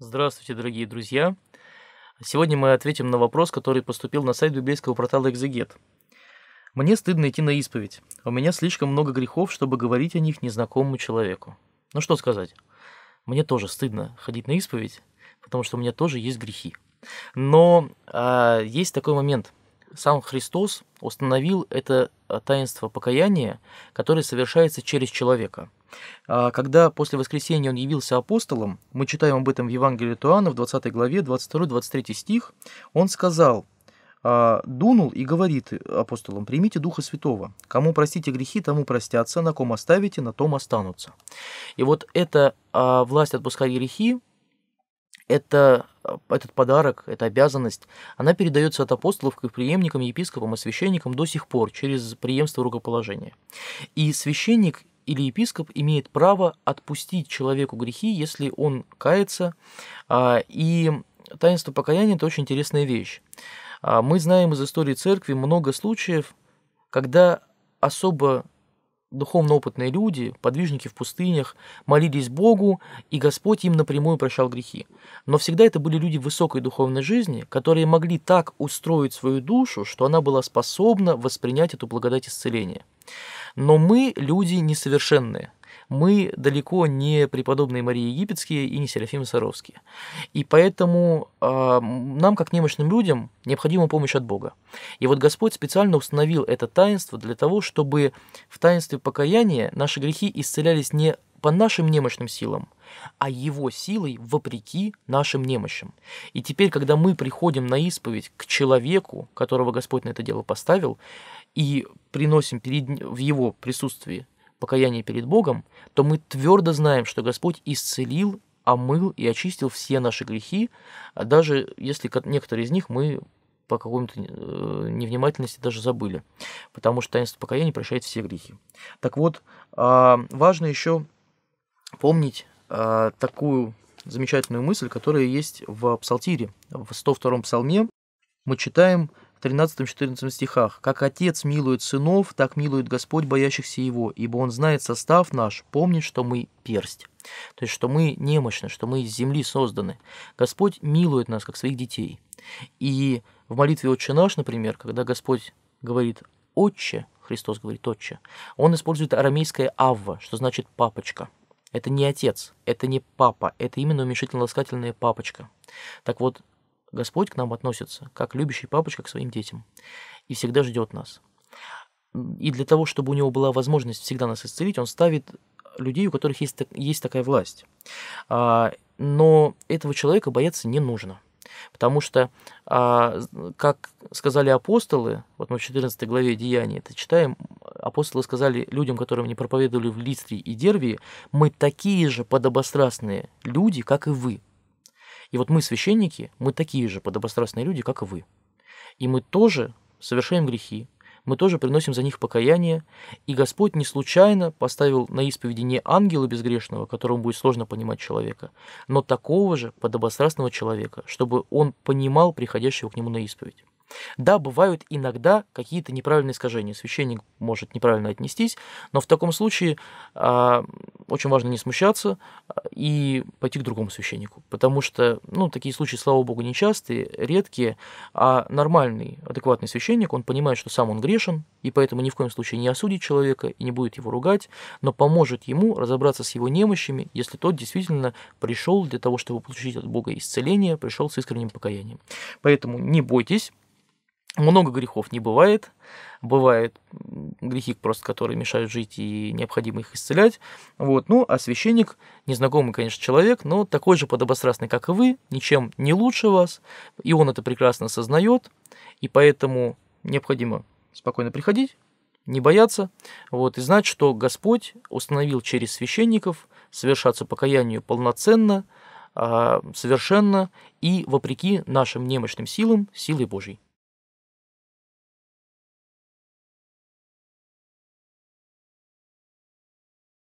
Здравствуйте, дорогие друзья! Сегодня мы ответим на вопрос, который поступил на сайт библейского портала «Экзегет». «Мне стыдно идти на исповедь. У меня слишком много грехов, чтобы говорить о них незнакомому человеку». Ну что сказать? Мне тоже стыдно ходить на исповедь, потому что у меня тоже есть грехи. Но а, есть такой момент. Сам Христос установил это а, таинство покаяния, которое совершается через человека – а когда после воскресения он явился апостолом, мы читаем об этом в Евангелии Туана в 20 главе, 22-23 стих, он сказал, «А, дунул и говорит апостолам, примите Духа Святого, кому простите грехи, тому простятся, на ком оставите, на том останутся. И вот эта власть отпускать грехи, это, а, этот подарок, эта обязанность, она передается от апостолов к их преемникам, епископам и священникам до сих пор через преемство рукоположения. И священник или епископ имеет право отпустить человеку грехи, если он кается. А, и таинство покаяния – это очень интересная вещь. А, мы знаем из истории церкви много случаев, когда особо духовно опытные люди, подвижники в пустынях, молились Богу, и Господь им напрямую прощал грехи. Но всегда это были люди высокой духовной жизни, которые могли так устроить свою душу, что она была способна воспринять эту благодать исцеления. Но мы люди несовершенные – мы далеко не преподобные Марии Египетские и не Серафимы Саровские. И поэтому э, нам, как немощным людям, необходима помощь от Бога. И вот Господь специально установил это таинство для того, чтобы в таинстве покаяния наши грехи исцелялись не по нашим немощным силам, а его силой вопреки нашим немощам. И теперь, когда мы приходим на исповедь к человеку, которого Господь на это дело поставил, и приносим перед, в его присутствии покаяние перед Богом, то мы твердо знаем, что Господь исцелил, омыл и очистил все наши грехи, а даже если некоторые из них мы по какому то э, невнимательности даже забыли, потому что таинство покаяния прощает все грехи. Так вот, а, важно еще помнить а, такую замечательную мысль, которая есть в Псалтире. В 102-м псалме мы читаем в 13-14 стихах. «Как Отец милует сынов, так милует Господь боящихся Его, ибо Он знает состав наш, помнит, что мы персть». То есть, что мы немощны, что мы из земли созданы. Господь милует нас, как своих детей. И в молитве «Отче наш», например, когда Господь говорит «Отче», Христос говорит «Отче», он использует арамейское «авва», что значит «папочка». Это не отец, это не папа, это именно уменьшительно-ласкательная папочка. Так вот, Господь к нам относится, как любящий папочка к своим детям, и всегда ждет нас. И для того, чтобы у него была возможность всегда нас исцелить, он ставит людей, у которых есть, есть такая власть. А, но этого человека бояться не нужно. Потому что, а, как сказали апостолы, вот мы в 14 главе Деяний это читаем, апостолы сказали людям, которым не проповедовали в Листре и Дервии, мы такие же подобострастные люди, как и вы. И вот мы, священники, мы такие же подобострастные люди, как и вы. И мы тоже совершаем грехи, мы тоже приносим за них покаяние, и Господь не случайно поставил на исповеди не ангела безгрешного, которому будет сложно понимать человека, но такого же подобострастного человека, чтобы он понимал приходящего к нему на исповедь. Да, бывают иногда какие-то неправильные искажения. Священник может неправильно отнестись, но в таком случае э, очень важно не смущаться а, и пойти к другому священнику, потому что ну, такие случаи, слава богу, нечастые, редкие, а нормальный, адекватный священник, он понимает, что сам он грешен, и поэтому ни в коем случае не осудит человека и не будет его ругать, но поможет ему разобраться с его немощами, если тот действительно пришел для того, чтобы получить от Бога исцеление, пришел с искренним покаянием. Поэтому не бойтесь, много грехов не бывает. Бывают грехи, просто которые мешают жить, и необходимо их исцелять. Вот. Ну, а священник, незнакомый, конечно, человек, но такой же подобострастный, как и вы, ничем не лучше вас, и он это прекрасно осознает, и поэтому необходимо спокойно приходить, не бояться, вот, и знать, что Господь установил через священников совершаться покаянию полноценно, а, совершенно и вопреки нашим немощным силам, силой Божьей.